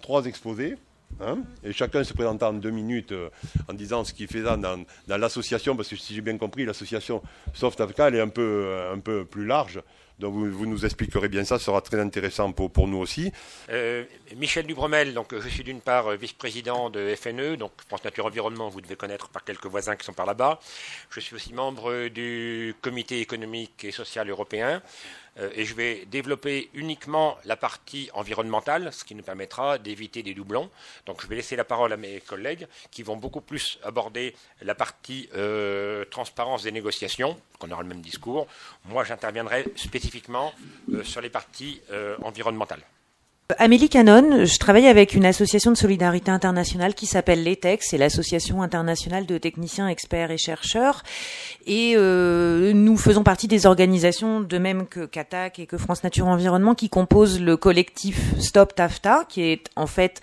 trois exposés. Hein, et chacun se présentant en deux minutes euh, en disant ce qu'il faisait dans, dans, l'association, parce que si j'ai bien compris, l'association Soft Africa, elle est un peu, euh, un peu plus large. Donc vous, nous expliquerez bien ça, ce sera très intéressant pour, nous aussi. Euh, Michel Dubromel, donc je suis d'une part vice-président de FNE, donc France Nature Environnement, vous devez connaître par quelques voisins qui sont par là-bas. Je suis aussi membre du Comité économique et social européen. Euh, et je vais développer uniquement la partie environnementale, ce qui nous permettra d'éviter des doublons. Donc je vais laisser la parole à mes collègues qui vont beaucoup plus aborder la partie euh, transparence des négociations, qu'on aura le même discours. Moi, j'interviendrai spécifiquement euh, sur les parties environnementales. Amélie Canon, je travaille avec une association de solidarité internationale qui s'appelle l'ETEX, c'est l'association internationale de techniciens, experts et chercheurs. Et euh, nous faisons partie des organisations, de même que CATAC et que France Nature Environnement, qui composent le collectif Stop TAFTA, qui est en fait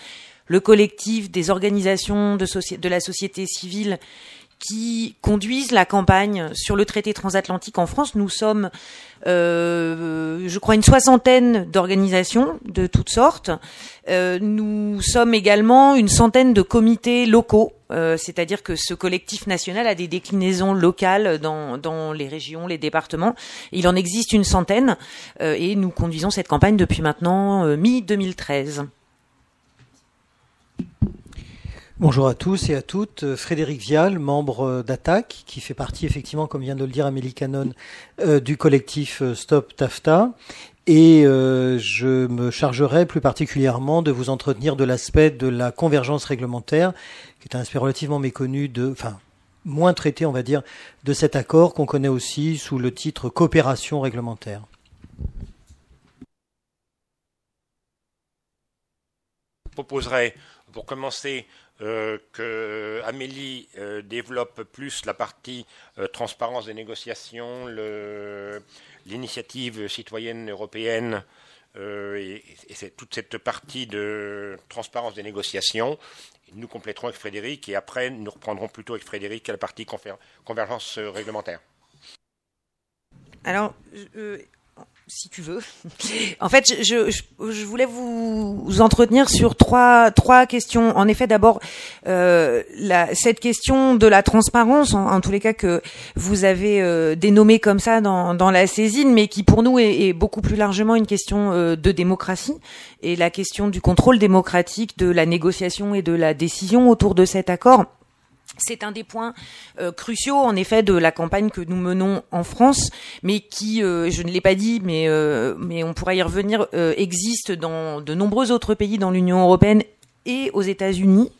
le collectif des organisations de la société civile qui conduisent la campagne sur le traité transatlantique en France. Nous sommes, euh, je crois, une soixantaine d'organisations de toutes sortes. Euh, nous sommes également une centaine de comités locaux, euh, c'est-à-dire que ce collectif national a des déclinaisons locales dans, dans les régions, les départements. Il en existe une centaine et nous conduisons cette campagne depuis maintenant mi-2013. Bonjour à tous et à toutes. Euh, Frédéric Vial, membre euh, d'ATTAC, qui fait partie effectivement, comme vient de le dire Amélie Canon, euh, du collectif Stop TAFTA. Et je me chargerai plus particulièrement de vous entretenir de l'aspect de la convergence réglementaire, qui est un aspect relativement méconnu de, enfin, moins traité, on va dire, de cet accord qu'on connaît aussi sous le titre coopération réglementaire. proposerai, pour commencer, euh, que Amélie euh, développe plus la partie euh, transparence des négociations, l'initiative citoyenne européenne et, toute cette partie de transparence des négociations. Nous compléterons avec Frédéric et après nous reprendrons plutôt avec Frédéric la partie convergence réglementaire. Alors, si tu veux. en fait, je, je, voulais vous, entretenir sur trois, trois questions. En effet, d'abord, euh, cette question de la transparence, en, tous les cas que vous avez euh, dénommée comme ça dans, dans la saisine, mais qui pour nous est, beaucoup plus largement une question euh, de démocratie et la question du contrôle démocratique, de la négociation et de la décision autour de cet accord c'est un des points euh, cruciaux, en effet, de la campagne que nous menons en France, mais qui, euh, je ne l'ai pas dit, mais, euh, mais on pourra y revenir, existe dans de nombreux autres pays dans l'Union européenne et aux États-Unis.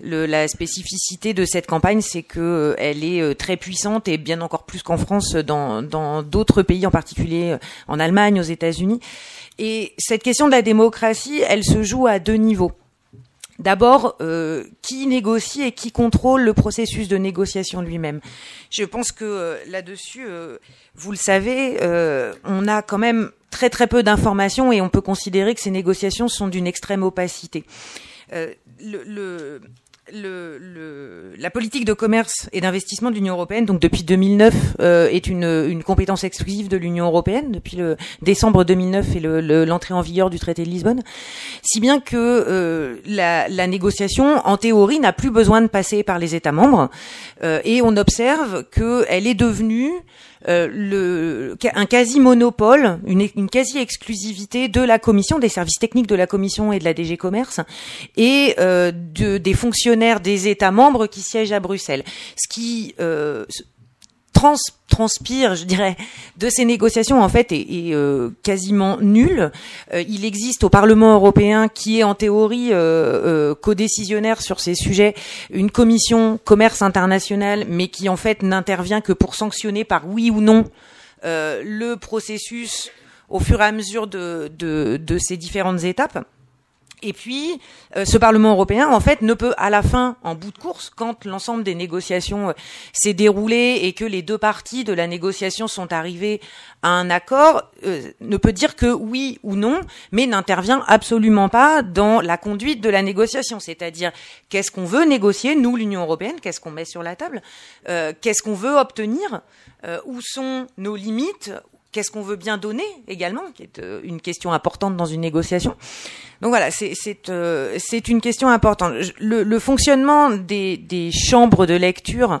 la spécificité de cette campagne, c'est que elle est très puissante et bien encore plus qu'en France dans d'autres pays, en particulier en Allemagne, aux États-Unis. Et cette question de la démocratie, elle se joue à deux niveaux. D'abord, euh, qui négocie et qui contrôle le processus de négociation lui-même Je pense que euh, là-dessus, euh, vous le savez, on a quand même très très peu d'informations et on peut considérer que ces négociations sont d'une extrême opacité. le, le, la politique de commerce et d'investissement de l'Union européenne, donc depuis 2009, euh, est une, une, compétence exclusive de l'Union européenne depuis le décembre 2009 et l'entrée en vigueur du traité de Lisbonne, si bien que euh, la, négociation, en théorie, n'a plus besoin de passer par les États membres, euh, et on observe qu'elle est devenue le, un quasi monopole, une, une, quasi exclusivité de la Commission, des services techniques de la Commission et de la DG Commerce, et de, des fonctionnaires des États membres qui siègent à Bruxelles. Ce qui euh, transpire, je dirais, de ces négociations en fait est, euh, quasiment nul. Euh, il existe au Parlement européen, qui est en théorie codécisionnaire sur ces sujets, une commission commerce international, mais qui en fait n'intervient que pour sanctionner par oui ou non le processus au fur et à mesure de ces différentes étapes. Et puis, euh, ce Parlement européen, en fait, ne peut à la fin, en bout de course, quand l'ensemble des négociations euh, s'est déroulé et que les deux parties de la négociation sont arrivées à un accord, euh, ne peut dire que oui ou non, mais n'intervient absolument pas dans la conduite de la négociation. C'est-à-dire, qu'est-ce qu'on veut négocier, nous, l'Union européenne, qu'est-ce qu'on met sur la table, qu'est-ce qu'on veut obtenir, où sont nos limites, qu'est-ce qu'on veut bien donner également, qui est euh, une question importante dans une négociation. Donc voilà, c'est euh, une question importante. Le, fonctionnement des, chambres de lecture,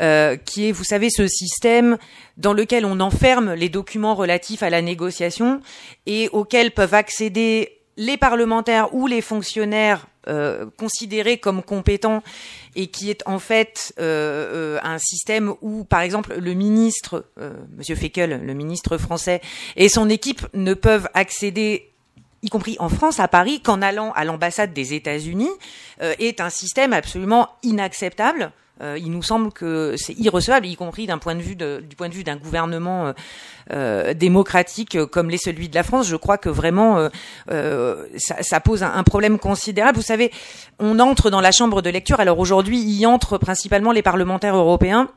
euh, qui est, vous savez, ce système dans lequel on enferme les documents relatifs à la négociation et auxquels peuvent accéder les parlementaires ou les fonctionnaires euh, considéré comme compétent et qui est en fait euh, euh, un système où, par exemple, le ministre, Monsieur Fekel, le ministre français, et son équipe ne peuvent accéder y compris en France, à Paris, qu'en allant à l'ambassade des États-Unis, est un système absolument inacceptable euh, il nous semble que c'est irrecevable, y compris d'un point de vue du point de vue d'un gouvernement euh, euh, démocratique comme l'est celui de la France. Je crois que vraiment ça, pose un, un, problème considérable. Vous savez, on entre dans la chambre de lecture. Alors aujourd'hui, y entrent principalement les parlementaires européens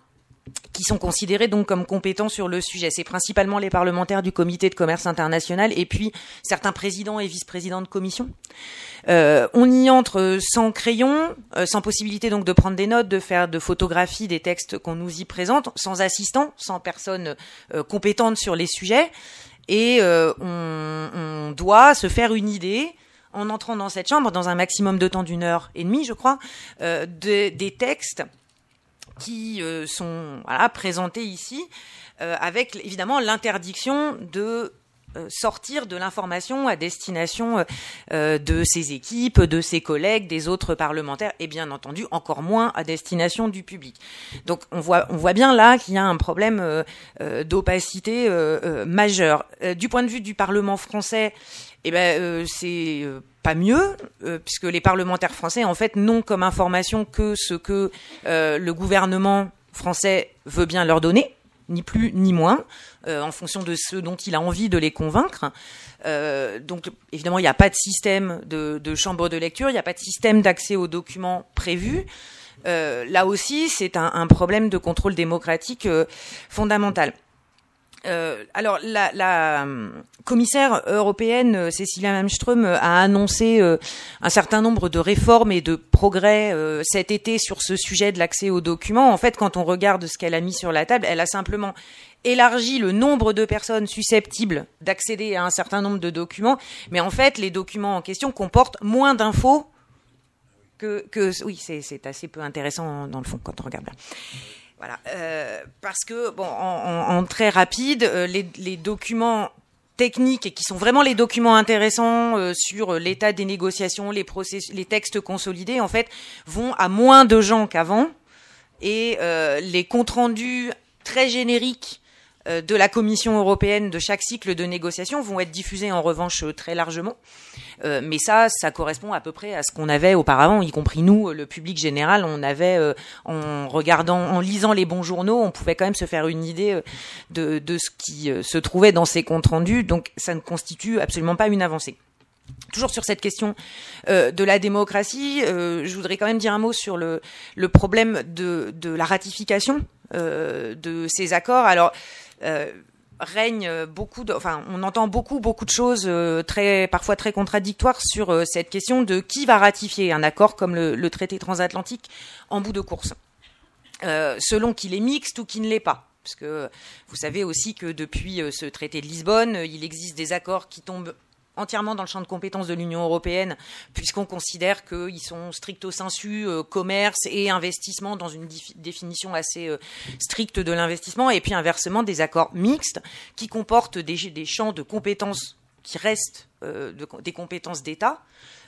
qui sont considérés donc comme compétents sur le sujet. C'est principalement les parlementaires du comité de commerce international et puis certains présidents et vice-présidents de commission. Euh, on y entre euh, sans crayon, euh, sans possibilité donc de prendre des notes, de faire de photographies des textes qu'on nous y présente, sans assistant, sans personne compétente sur les sujets. Et on, on, doit se faire une idée en entrant dans cette chambre, dans un maximum de temps d'une heure et demie, je crois, de, des textes qui euh, sont voilà, présentés ici, euh, avec évidemment l'interdiction de euh, sortir de l'information à destination euh, euh, de ses équipes, de ses collègues, des autres parlementaires et bien entendu encore moins à destination du public. Donc on voit, on voit bien là qu'il y a un problème d'opacité majeur. Du point de vue du Parlement français, eh ben c'est pas mieux, puisque les parlementaires français, en fait, n'ont comme information que ce que le gouvernement français veut bien leur donner ni plus ni moins, euh, en fonction de ceux dont il a envie de les convaincre. Euh, donc évidemment, il n'y a pas de système de, de chambre de lecture, il n'y a pas de système d'accès aux documents prévus. Euh, là aussi, c'est un, problème de contrôle démocratique fondamental. Euh, alors, la, hum, commissaire européenne euh, Cécilia Malmström euh, a annoncé un certain nombre de réformes et de progrès cet été sur ce sujet de l'accès aux documents. En fait, quand on regarde ce qu'elle a mis sur la table, elle a simplement élargi le nombre de personnes susceptibles d'accéder à un certain nombre de documents, mais en fait, les documents en question comportent moins d'infos que, que... Oui, c'est assez peu intéressant dans le fond quand on regarde là. Voilà, euh, parce que bon, en, très rapide, euh, les, documents techniques et qui sont vraiment les documents intéressants euh, sur l'état des négociations, les les textes consolidés en fait vont à moins de gens qu'avant et les comptes rendus très génériques euh, de la Commission européenne de chaque cycle de négociation vont être diffusés en revanche euh, très largement. Euh, mais ça, ça correspond à peu près à ce qu'on avait auparavant, y compris nous, le public général. On avait, en regardant, en lisant les bons journaux, on pouvait quand même se faire une idée de, de ce qui se trouvait dans ces comptes rendus. Donc, ça ne constitue absolument pas une avancée. Toujours sur cette question de la démocratie, je voudrais quand même dire un mot sur le, le problème de, de la ratification de ces accords. Alors, euh, règne beaucoup de, enfin on entend beaucoup beaucoup de choses euh, très parfois très contradictoires sur euh, cette question de qui va ratifier un accord comme le, traité transatlantique en bout de course selon qu'il est mixte ou qu'il ne l'est pas parce que vous savez aussi que depuis ce traité de Lisbonne, il existe des accords qui tombent entièrement dans le champ de compétences de l'Union européenne, puisqu'on considère qu'ils sont stricto sensu euh, commerce et investissement dans une définition assez euh, stricte de l'investissement, et puis inversement des accords mixtes qui comportent des, champs de compétences qui restent euh, des compétences d'État.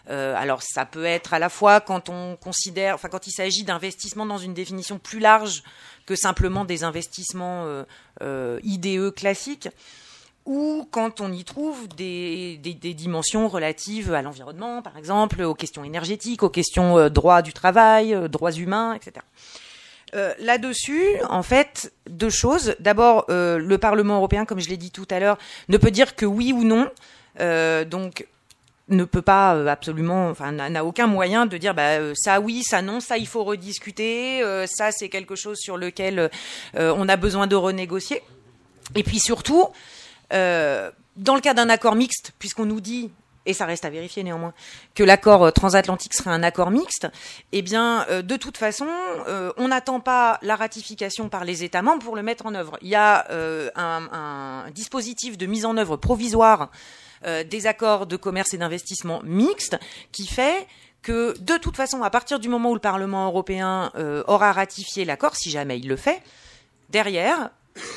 alors ça peut être à la fois quand on considère, enfin quand il s'agit d'investissement dans une définition plus large que simplement des investissements IDE classiques ou quand on y trouve des, dimensions relatives à l'environnement, par exemple, aux questions énergétiques, aux questions euh, droits du travail, euh, droits humains, etc. Euh, là-dessus, en fait, deux choses. D'abord, le Parlement européen, comme je l'ai dit tout à l'heure, ne peut dire que oui ou non. donc, ne peut pas absolument, enfin, n'a aucun moyen de dire bah, ça oui, ça non, ça il faut rediscuter, ça c'est quelque chose sur lequel on a besoin de renégocier. Et puis surtout, euh, dans le cas d'un accord mixte, puisqu'on nous dit et ça reste à vérifier néanmoins, que l'accord euh, transatlantique serait un accord mixte, eh bien, euh, de toute façon, on n'attend pas la ratification par les États membres pour le mettre en œuvre. Il y a un, un, dispositif de mise en œuvre provisoire des accords de commerce et d'investissement mixtes qui fait que, de toute façon, à partir du moment où le Parlement européen aura ratifié l'accord, si jamais il le fait, derrière,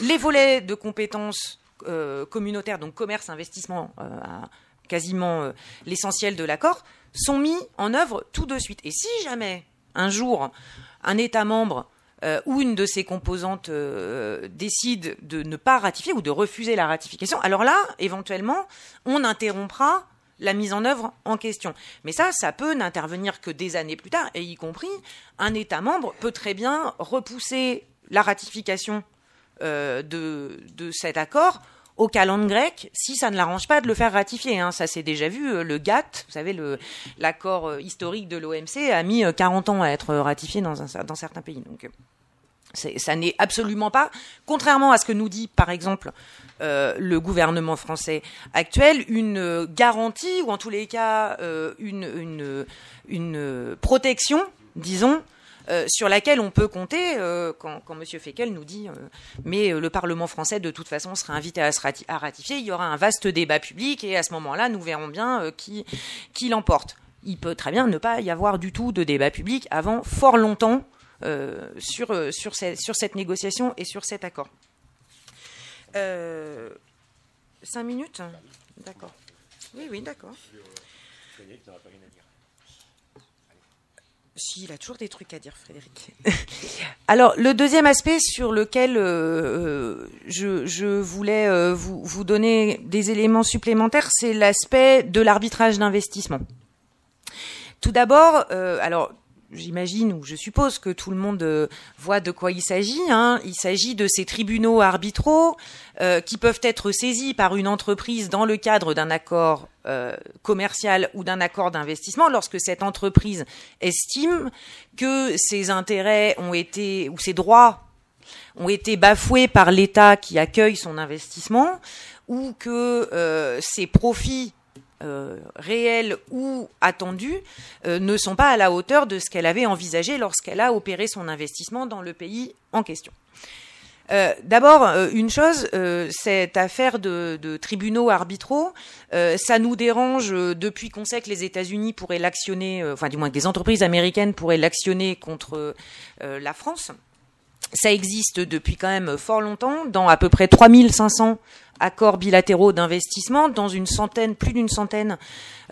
les volets de compétences euh, communautaire, donc commerce, investissement, euh, quasiment euh, l'essentiel de l'accord, sont mis en œuvre tout de suite. Et si jamais, un jour, un État membre ou une de ses composantes décide de ne pas ratifier ou de refuser la ratification, alors là, éventuellement, on interrompra la mise en œuvre en question. Mais ça, ça peut n'intervenir que des années plus tard, et y compris, un État membre peut très bien repousser la ratification de, de, cet accord au calendrier grec si ça ne l'arrange pas de le faire ratifier. Hein. Ça s'est déjà vu, euh, le GATT, vous savez, l'accord euh, historique de l'OMC a mis 40 euh, ans à être ratifié dans, certains pays. Donc ça n'est absolument pas, contrairement à ce que nous dit par exemple le gouvernement français actuel, une garantie ou en tous les cas une protection, disons, euh, sur laquelle on peut compter euh, quand, M. Fekel nous dit euh, mais le Parlement français de toute façon sera invité à, se ratifier, il y aura un vaste débat public et à ce moment-là nous verrons bien qui, qui l'emporte. Il peut très bien ne pas y avoir du tout de débat public avant fort longtemps sur, sur, sur, cette négociation et sur cet accord. cinq minutes D'accord. Oui, oui, d'accord. Si, il a toujours des trucs à dire, Frédéric. Alors, le deuxième aspect sur lequel euh, euh, je, voulais euh, vous, vous, donner des éléments supplémentaires, c'est l'aspect de l'arbitrage d'investissement. Tout d'abord, alors j'imagine ou je suppose que tout le monde euh, voit de quoi il s'agit. Hein. Il s'agit de ces tribunaux arbitraux euh, qui peuvent être saisis par une entreprise dans le cadre d'un accord euh, commercial ou d'un accord d'investissement lorsque cette entreprise estime que ses intérêts ont été ou ses droits ont été bafoués par l'État qui accueille son investissement ou que ses profits euh, réels ou attendues euh, ne sont pas à la hauteur de ce qu'elle avait envisagé lorsqu'elle a opéré son investissement dans le pays en question. Euh, d'abord, une chose, cette affaire de, de tribunaux arbitraux, ça nous dérange depuis qu'on sait que les États-Unis pourraient l'actionner, enfin du moins que des entreprises américaines pourraient l'actionner contre la France. Ça existe depuis quand même fort longtemps, dans à peu près 3500 accords bilatéraux d'investissement, dans une centaine, plus d'une centaine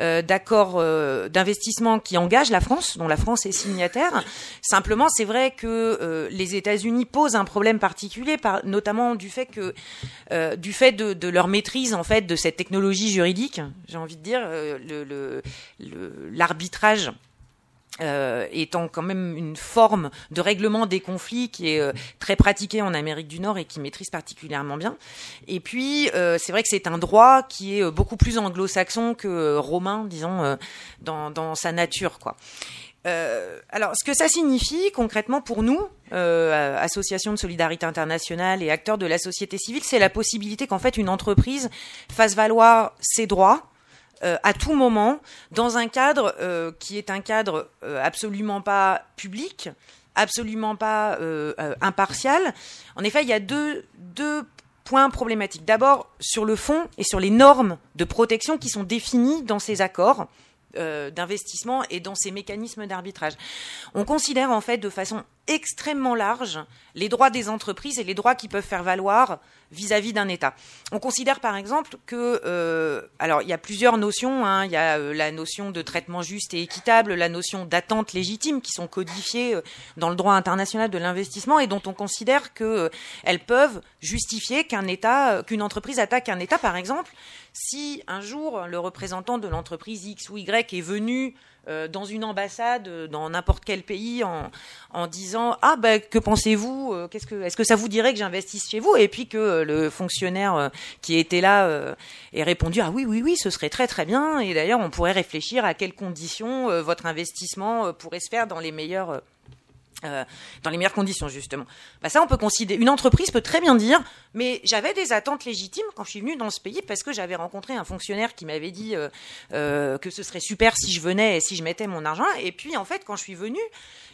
euh, d'accords euh, d'investissement qui engagent la France, dont la France est signataire. Simplement, c'est vrai que euh, les États-Unis posent un problème particulier, notamment du fait que, du fait de, leur maîtrise en fait de cette technologie juridique, j'ai envie de dire, l'arbitrage. Euh, étant quand même une forme de règlement des conflits qui est euh, très pratiquée en Amérique du Nord et qui maîtrise particulièrement bien. Et puis, euh, c'est vrai que c'est un droit qui est beaucoup plus anglo-saxon que romain, disons, dans, sa nature, quoi. alors, ce que ça signifie concrètement pour nous, Association de solidarité internationale et acteurs de la société civile, c'est la possibilité qu'en fait une entreprise fasse valoir ses droits euh, à tout moment dans un cadre euh, qui est un cadre euh, absolument pas public, absolument pas impartial. En effet, il y a deux, deux points problématiques. D'abord, sur le fond et sur les normes de protection qui sont définies dans ces accords d'investissement et dans ces mécanismes d'arbitrage. On considère en fait de façon extrêmement large les droits des entreprises et les droits qu'ils peuvent faire valoir vis-à-vis d'un État. On considère par exemple que, euh, alors il y a plusieurs notions, hein. il y a euh, la notion de traitement juste et équitable, la notion d'attente légitime qui sont codifiées euh, dans le droit international de l'investissement et dont on considère qu'elles peuvent justifier qu'une entreprise attaque un État par exemple, si un jour le représentant de l'entreprise X ou Y est venu euh, dans une ambassade, euh, dans n'importe quel pays, en, disant ah ben que pensez-vous, euh, qu'est-ce que est-ce que ça vous dirait que j'investisse chez vous Et puis que le fonctionnaire qui était là ait répondu ah oui oui oui ce serait très très bien et d'ailleurs on pourrait réfléchir à quelles conditions votre investissement pourrait se faire dans les meilleures euh, dans les meilleures conditions justement. Bah ça, on peut considérer. Une entreprise peut très bien dire, mais j'avais des attentes légitimes quand je suis venue dans ce pays parce que j'avais rencontré un fonctionnaire qui m'avait dit euh, euh que ce serait super si je venais et si je mettais mon argent. Et puis en fait, quand je suis venu,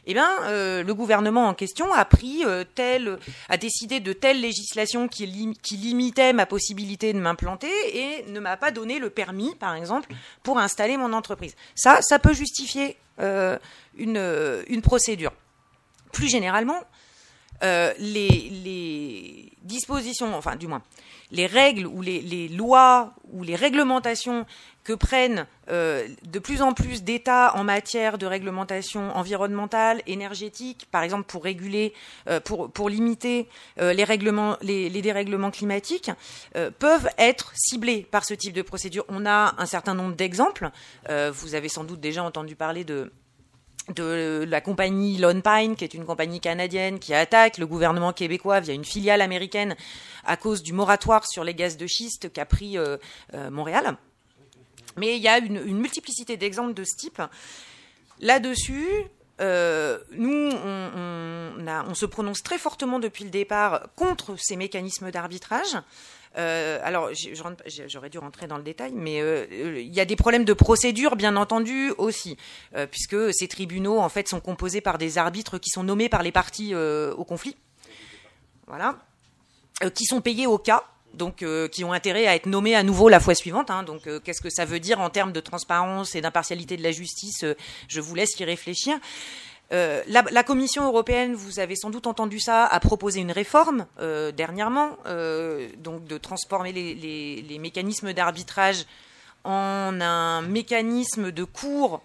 eh ben, euh, le gouvernement en question a pris euh, tel, a décidé de telle législation qui, qui limitait ma possibilité de m'implanter et ne m'a pas donné le permis, par exemple, pour installer mon entreprise. Ça, ça peut justifier une, une procédure. Plus généralement, euh, les, dispositions, enfin du moins, les règles ou les, lois ou les réglementations que prennent euh, de plus en plus d'États en matière de réglementation environnementale, énergétique, par exemple pour réguler, euh, pour, limiter les dérèglements climatiques, peuvent être ciblées par ce type de procédure. On a un certain nombre d'exemples. vous avez sans doute déjà entendu parler de de la compagnie Lone Pine, qui est une compagnie canadienne qui attaque le gouvernement québécois via une filiale américaine à cause du moratoire sur les gaz de schiste qu'a pris euh, euh, Montréal. Mais il y a une, multiplicité d'exemples de ce type. Là-dessus, euh, nous, on, se prononce très fortement depuis le départ contre ces mécanismes d'arbitrage. Euh, alors, j'aurais dû rentrer dans le détail, mais euh, il y a des problèmes de procédure, bien entendu, aussi, euh, puisque ces tribunaux, en fait, sont composés par des arbitres qui sont nommés par les parties au conflit, voilà, qui sont payés au cas. Donc, qui ont intérêt à être nommés à nouveau la fois suivante. Hein. donc, qu'est-ce que ça veut dire en termes de transparence et d'impartialité de la justice Je vous laisse y réfléchir. Euh, la, Commission européenne, vous avez sans doute entendu ça, a proposé une réforme euh, dernièrement, euh, donc de transformer les, les mécanismes d'arbitrage en un mécanisme de cours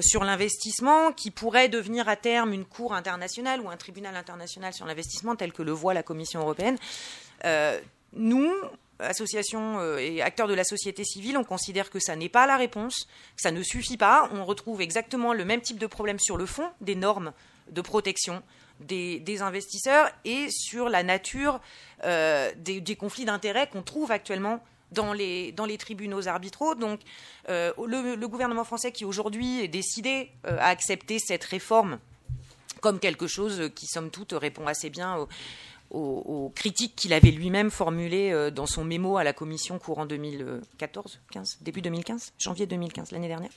sur l'investissement qui pourrait devenir à terme une cour internationale ou un tribunal international sur l'investissement tel que le voit la Commission européenne. nous, associations euh, et acteurs de la société civile, on considère que ça n'est pas la réponse, que ça ne suffit pas. On retrouve exactement le même type de problème sur le fond des normes de protection des, investisseurs et sur la nature euh, des, conflits d'intérêts qu'on trouve actuellement dans les, tribunaux arbitraux. Donc euh, le, gouvernement français qui aujourd'hui est décidé à accepter cette réforme comme quelque chose qui, somme toute, répond assez bien aux, aux, critiques qu'il avait lui-même formulées euh, dans son mémo à la commission courant 2014, 15, début 2015, janvier 2015, l'année dernière.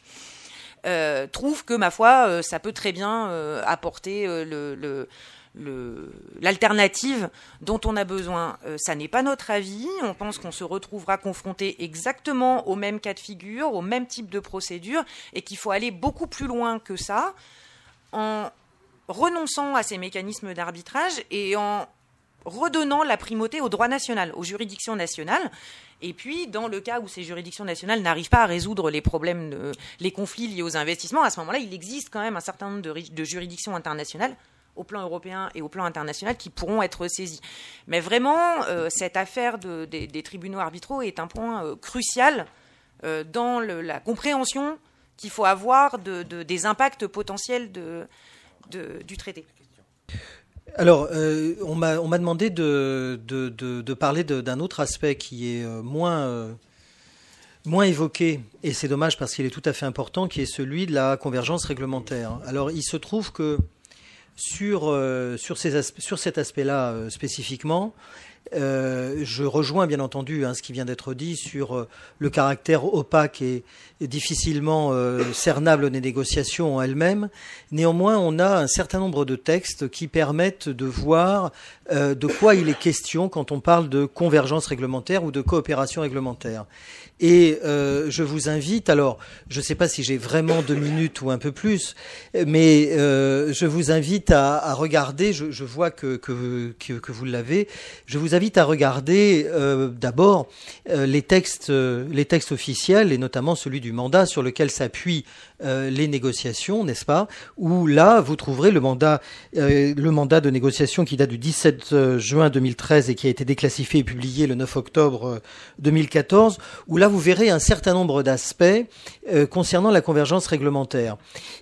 Euh, trouve que ma foi euh, ça peut très bien apporter l'alternative le, le, dont on a besoin. ça n'est pas notre avis, on pense qu'on se retrouvera confronté exactement au même cas de figure, au même type de procédure, et qu'il faut aller beaucoup plus loin que ça en renonçant à ces mécanismes d'arbitrage et en redonnant la primauté au droit national, aux juridictions nationales. Et puis, dans le cas où ces juridictions nationales n'arrivent pas à résoudre les problèmes, les conflits liés aux investissements, à ce moment-là, il existe quand même un certain nombre de, juridictions internationales au plan européen et au plan international qui pourront être saisies. Mais vraiment, euh, cette affaire des, tribunaux arbitraux est un point euh, crucial euh, dans la compréhension qu'il faut avoir des impacts potentiels du traité. Alors, euh, on m'a demandé de, de, parler d'un autre aspect qui est euh, moins, euh, moins évoqué, et c'est dommage parce qu'il est tout à fait important, qui est celui de la convergence réglementaire. Alors, il se trouve que sur, sur, ces sur cet aspect-là spécifiquement, euh, je rejoins bien entendu hein, ce qui vient d'être dit sur euh, le caractère opaque et, difficilement euh, cernable des négociations en elles-mêmes. Néanmoins, on a un certain nombre de textes qui permettent de voir de quoi il est question quand on parle de convergence réglementaire ou de coopération réglementaire. Et je vous invite, alors je ne sais pas si j'ai vraiment deux minutes ou un peu plus, mais je vous invite à, regarder, je, vois que, que, que vous l'avez, je vous vous invite à regarder euh, d'abord euh, les, textes, euh, les textes officiels, et notamment celui du mandat sur lequel s'appuient les négociations, n'est-ce pas Où là, vous trouverez le mandat, le mandat de négociation qui date du 17 juin 2013 et qui a été déclassifié et publié le 9 octobre 2014, où là, vous verrez un certain nombre d'aspects concernant la convergence réglementaire.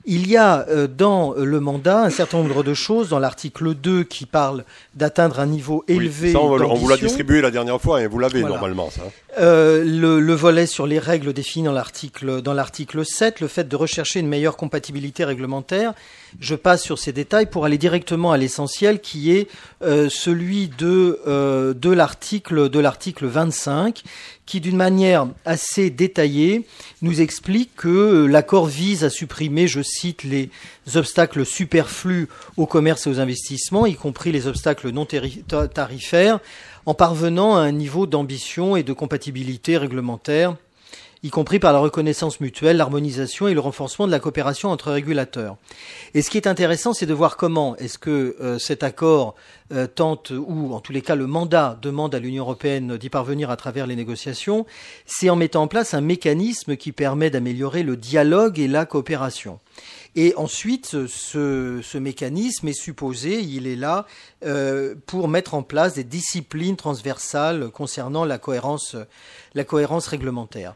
Il y a dans le mandat un certain nombre de choses, dans l'article 2 qui parle d'atteindre un niveau élevé on vous l'a distribué la dernière fois et hein, vous l'avez normalement, ça. Euh, le, volet sur les règles définies dans l'article, dans l'article 7, le fait de rechercher une meilleure compatibilité réglementaire, je passe sur ces détails pour aller directement à l'essentiel qui est euh, celui de, euh, de, l'article, de l'article 25 qui d'une manière assez détaillée nous explique que l'accord vise à supprimer, je cite, les obstacles superflus au commerce et aux investissements, y compris les obstacles non tarifaires en parvenant à un niveau d'ambition et de compatibilité réglementaire, y compris par la reconnaissance mutuelle, l'harmonisation et le renforcement de la coopération entre régulateurs. Et ce qui est intéressant, c'est de voir comment est-ce que euh, cet accord euh, tente, ou en tous les cas le mandat demande à l'Union européenne d'y parvenir à travers les négociations, c'est en mettant en place un mécanisme qui permet d'améliorer le dialogue et la coopération. Et ensuite, ce, mécanisme est supposé, il est là, euh, pour mettre en place des disciplines transversales concernant la cohérence, la cohérence réglementaire.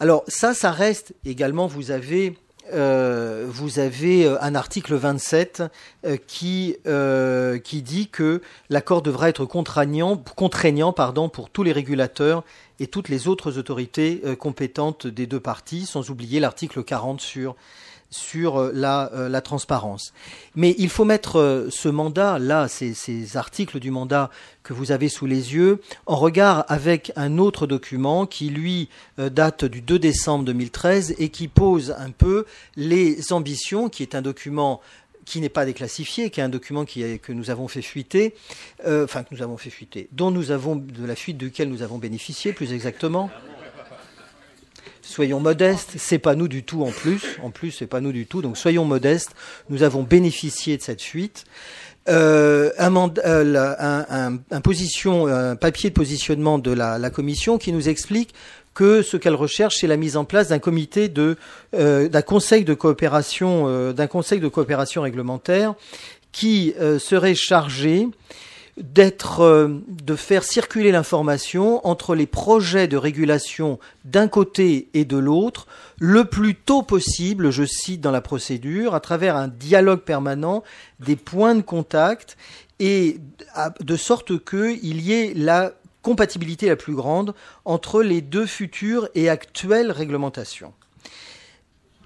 Alors ça, ça reste également, vous avez euh, vous avez euh, un article 27 qui, qui dit que l'accord devra être contraignant, contraignant pardon, pour tous les régulateurs et toutes les autres autorités compétentes des deux parties, sans oublier l'article 40 sur sur euh, euh, la, transparence. Mais il faut mettre euh, ce mandat, là, ces, articles du mandat que vous avez sous les yeux, en regard avec un autre document qui, lui, date du 2 décembre 2013 et qui pose un peu les ambitions, qui est un document qui n'est pas déclassifié, qui est un document que nous avons fait fuiter, enfin que nous avons fait fuiter, dont nous avons de la fuite duquel nous avons bénéficié, plus exactement soyons modestes, c'est pas nous du tout en plus, en plus c'est pas nous du tout, donc soyons modestes, nous avons bénéficié de cette fuite. Euh, euh, un, position, papier de positionnement de la, commission qui nous explique que ce qu'elle recherche, c'est la mise en place d'un comité de, euh, d'un conseil de coopération, d'un conseil de coopération réglementaire qui serait chargé d'être, euh, de faire circuler l'information entre les projets de régulation d'un côté et de l'autre le plus tôt possible, je cite dans la procédure, à travers un dialogue permanent, des points de contact et de sorte qu'il y ait la compatibilité la plus grande entre les deux futures et actuelles réglementations.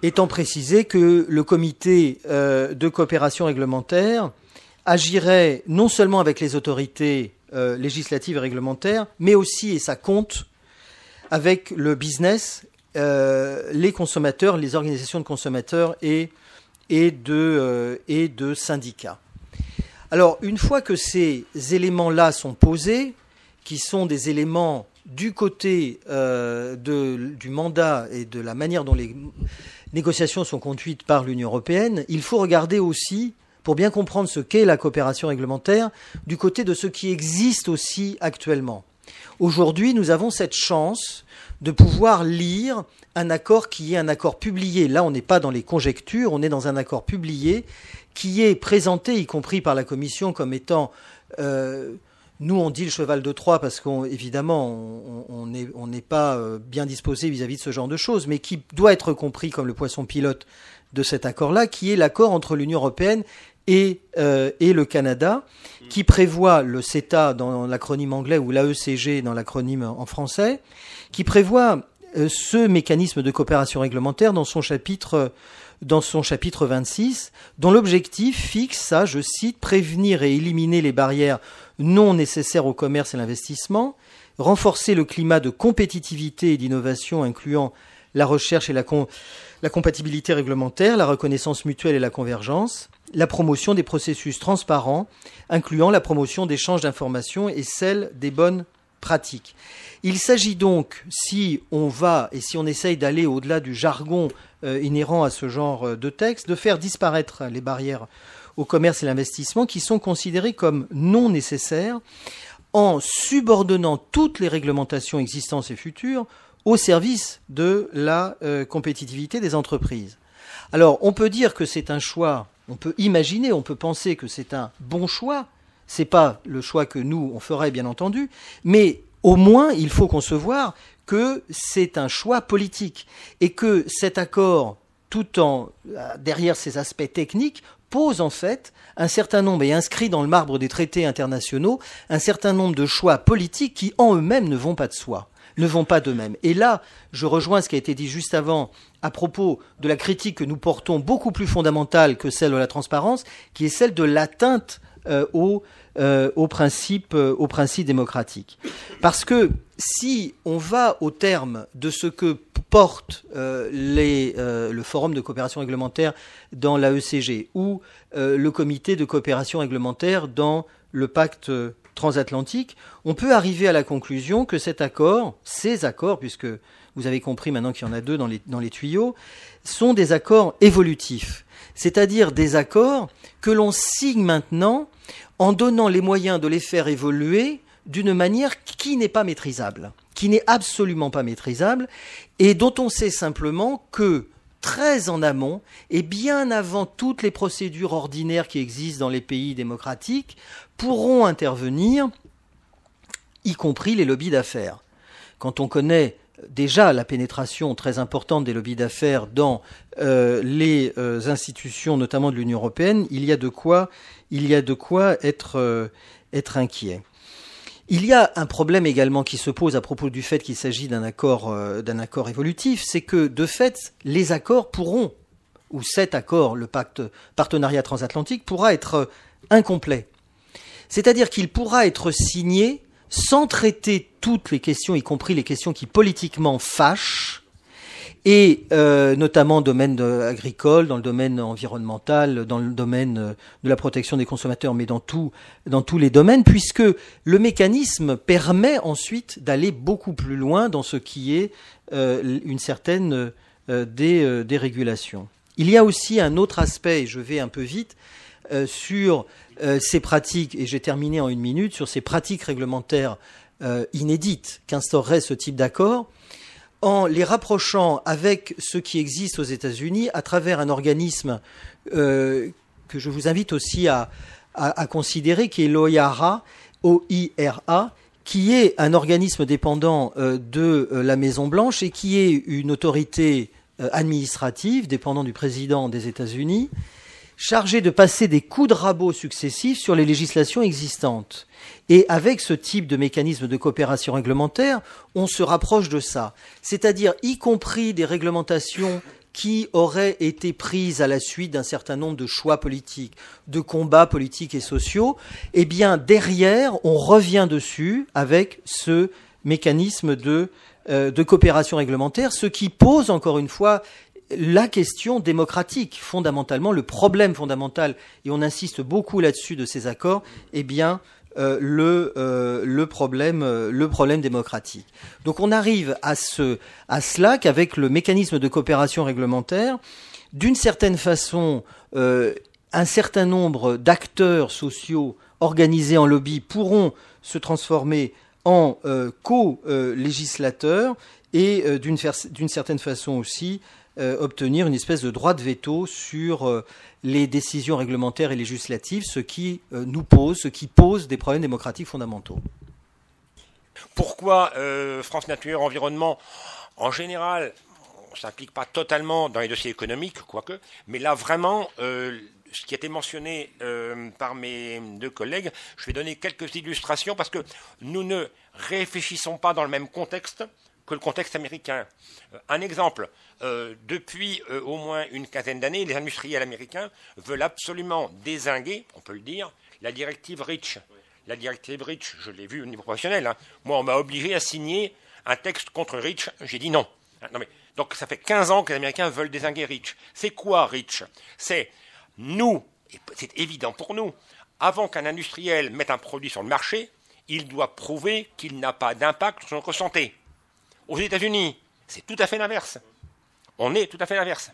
Étant précisé que le comité euh, de coopération réglementaire agirait non seulement avec les autorités euh, législatives et réglementaires, mais aussi, et ça compte, avec le business, euh, les consommateurs, les organisations de consommateurs et, et, de, euh, et de syndicats. Alors, une fois que ces éléments-là sont posés, qui sont des éléments du côté du mandat et de la manière dont les négociations sont conduites par l'Union européenne, il faut regarder aussi pour bien comprendre ce qu'est la coopération réglementaire du côté de ce qui existe aussi actuellement. Aujourd'hui, nous avons cette chance de pouvoir lire un accord qui est un accord publié. Là, on n'est pas dans les conjectures, on est dans un accord publié qui est présenté, y compris par la Commission, comme étant... Euh, nous, on dit le cheval de Troie parce qu'évidemment, on n'est pas euh, bien disposé vis à -vis de ce genre de choses, mais qui doit être compris comme le poisson pilote de cet accord-là, qui est l'accord entre l'Union européenne euh, et, le Canada, mm. qui prévoit le CETA dans l'acronyme anglais ou l'AECG dans l'acronyme en français, qui prévoit euh, ce mécanisme de coopération réglementaire dans son chapitre dans son chapitre 26, dont l'objectif fixe à, je cite, prévenir et éliminer les barrières non nécessaires au commerce et l'investissement, renforcer le climat de compétitivité et d'innovation incluant la recherche et la compatibilité réglementaire, la reconnaissance mutuelle et la convergence, la promotion des processus transparents, incluant la promotion d'échanges d'informations et celle des bonnes pratiques. Il s'agit donc, si on va et si on essaye d'aller au-delà du jargon euh, inhérent à ce genre euh, de texte, de faire disparaître les barrières au commerce et l'investissement qui sont considérées comme non nécessaires en subordonnant toutes les réglementations existantes et futures au service de la euh, compétitivité des entreprises. Alors, on peut dire que c'est un choix on peut imaginer, on peut penser que c'est un bon choix. C'est pas le choix que nous on ferait bien entendu, mais au moins il faut concevoir que c'est un choix politique et que cet accord, tout en euh, derrière ses aspects techniques, pose en fait un certain nombre et inscrit dans le marbre des traités internationaux un certain nombre de choix politiques qui en eux-mêmes ne vont pas de soi ne vont pas d'eux-mêmes. Et là, je rejoins ce qui a été dit juste avant à propos de la critique que nous portons beaucoup plus fondamentale que celle de la transparence, qui est celle de l'atteinte euh, aux euh, principes euh, démocratiques. Parce que si on va au terme de ce que porte le Forum de coopération réglementaire dans l'AECG ou le Comité de coopération réglementaire dans le pacte transatlantique, on peut arriver à la conclusion que cet accord, ces accords, puisque vous avez compris maintenant qu'il y en a deux dans les, dans les tuyaux, sont des accords évolutifs, c'est-à-dire des accords que l'on signe maintenant en donnant les moyens de les faire évoluer d'une manière qui n'est pas maîtrisable, qui n'est absolument pas maîtrisable, et dont on sait simplement que très en amont et bien avant toutes les procédures ordinaires qui existent dans les pays démocratiques pourront intervenir, y compris les lobbies d'affaires. Quand on connaît déjà la pénétration très importante des lobbies d'affaires dans euh, les euh, institutions, notamment de l'Union européenne, il y a de quoi, il y a de quoi être, euh, être inquiet. Il y a un problème également qui se pose à propos du fait qu'il s'agit d'un accord, euh, d'un accord évolutif, c'est que de fait, les accords pourront, ou cet accord, le pacte partenariat transatlantique, pourra être euh, incomplet. C'est-à-dire qu'il pourra être signé sans traiter toutes les questions, y compris les questions qui politiquement fâchent, et euh, notamment domaine agricole, dans le domaine environnemental, dans le domaine euh, de la protection des consommateurs, mais dans, tout, dans tous les domaines, puisque le mécanisme permet ensuite d'aller beaucoup plus loin dans ce qui est euh, une certaine euh, des dérégulation. Il y a aussi un autre aspect, et je vais un peu vite, sur ces pratiques, et j'ai terminé en une minute, sur ces pratiques réglementaires inédites qu'instaurerait ce type d'accord, en les rapprochant avec ce qui existe aux États-Unis à travers un organisme euh, que je vous invite aussi à, considérer, qui est l'OIRA, qui est un organisme dépendant euh, de euh, la Maison Blanche et qui est une autorité administrative dépendant du président des États-Unis chargé de passer des coups de rabot successifs sur les législations existantes. Et avec ce type de mécanisme de coopération réglementaire, on se rapproche de ça. C'est-à-dire, y compris des réglementations qui auraient été prises à la suite d'un certain nombre de choix politiques, de combats politiques et sociaux, eh bien, derrière, on revient dessus avec ce mécanisme de, euh, de coopération réglementaire, ce qui pose encore une fois la question démocratique, fondamentalement, le problème fondamental, et on insiste beaucoup là-dessus de ces accords, eh bien, euh, euh, le, problème, euh, le problème démocratique. Donc on arrive à, ce, à cela qu'avec le mécanisme de coopération réglementaire, d'une certaine façon, un certain nombre d'acteurs sociaux organisés en lobby pourront se transformer en co-législateurs et d'une certaine façon aussi euh, obtenir une espèce de droit de veto sur euh, les décisions réglementaires et législatives, ce qui euh, nous pose, ce qui pose des problèmes démocratiques fondamentaux. Pourquoi France Nature Environnement En général, on ne pas totalement dans les dossiers économiques, quoique, mais là vraiment, ce qui a été mentionné par mes deux collègues, je vais donner quelques illustrations parce que nous ne réfléchissons pas dans le même contexte que le contexte américain. Un exemple, euh, depuis euh, au moins une quinzaine d'années, les industriels américains veulent absolument désinguer, on peut le dire, la directive REACH. La directive REACH, je l'ai vu au niveau professionnel. Hein. Moi, on m'a obligé à signer un texte contre REACH. J'ai dit non. Hein, donc, ça fait 15 ans que les Américains veulent désinguer REACH. C'est quoi REACH C'est nous, et c'est évident pour nous, avant qu'un industriel mette un produit sur le marché, il doit prouver qu'il n'a pas d'impact sur notre santé. Aux États-Unis, c'est tout à fait l'inverse. On est tout à fait l'inverse.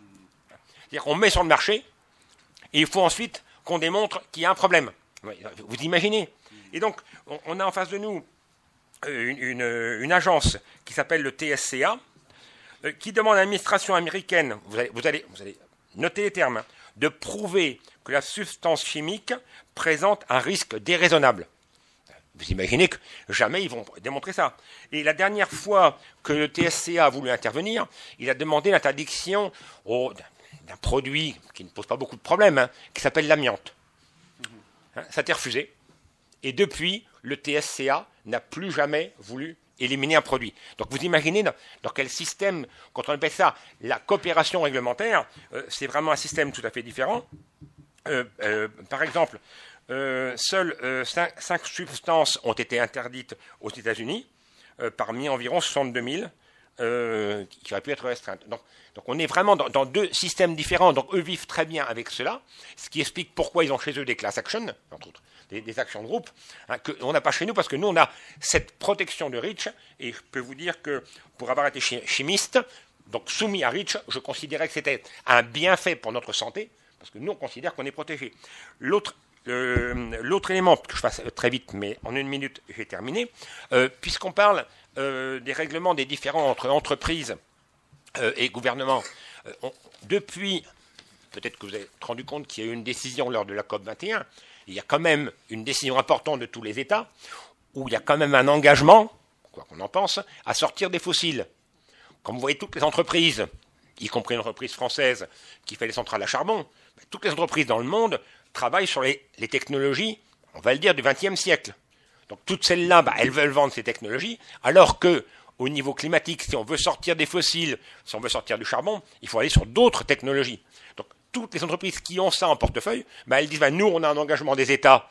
C'est-à-dire qu'on met sur le marché et il faut ensuite qu'on démontre qu'il y a un problème. Vous imaginez Et donc, on a en face de nous euh, euh, une, agence qui s'appelle le TSCA, euh, qui demande à l'administration américaine, vous allez noter les termes, hein, de prouver que la substance chimique présente un risque déraisonnable. Vous imaginez que jamais ils vont démontrer ça. Et la dernière fois que le TSCA a voulu intervenir, il a demandé l'interdiction d'un produit qui ne pose pas beaucoup de problèmes, hein, qui s'appelle l'amiante. Hein, ça a été refusé. Et depuis, le TSCA n'a plus jamais voulu éliminer un produit. Donc vous imaginez dans, quel système, quand on appelle ça la coopération réglementaire, euh, c'est vraiment un système tout à fait différent. Euh, euh, par exemple, euh, seules euh, cinq, substances ont été interdites aux États-Unis, euh, parmi environ 62 000 qui auraient pu être restreintes. Donc, on est vraiment dans, deux systèmes différents. Donc eux vivent très bien avec cela, ce qui explique pourquoi ils ont chez eux des class actions, entre autres, des, actions de groupe, hein, qu'on n'a pas chez nous, parce que nous, on a cette protection de Rich, et je peux vous dire que pour avoir été chimiste, donc soumis à Rich, je considérais que c'était un bienfait pour notre santé, parce que nous, on considère qu'on est protégé. L'autre euh, l'autre élément, que je fasse très vite, mais en une minute, j'ai terminé. Euh, puisqu'on parle euh, des règlements des différends entre entreprises et gouvernements, depuis, peut-être que vous avez rendu compte qu'il y a eu une décision lors de la COP 21, il y a quand même une décision importante de tous les États, où il y a quand même un engagement, quoi qu'on en pense, à sortir des fossiles. Comme vous voyez, toutes les entreprises, y compris l'entreprise française qui fait les centrales à charbon, toutes les entreprises dans le monde travaillent sur les, technologies, on va le dire, du XXe siècle. Donc toutes celles-là, bah, elles veulent vendre ces technologies, alors que au niveau climatique, si on veut sortir des fossiles, si on veut sortir du charbon, il faut aller sur d'autres technologies. Donc toutes les entreprises qui ont ça en portefeuille, bah, elles disent bah, nous, on a un engagement des États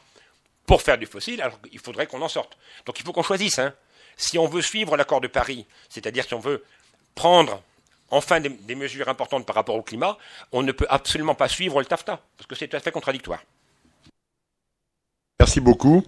pour faire du fossile, alors il faudrait qu'on en sorte. Donc il faut qu'on choisisse. Hein. Si on veut suivre l'accord de Paris, c'est-à-dire si on veut prendre enfin des, mesures importantes par rapport au climat, on ne peut absolument pas suivre le TAFTA, parce que c'est tout à fait contradictoire. Merci beaucoup.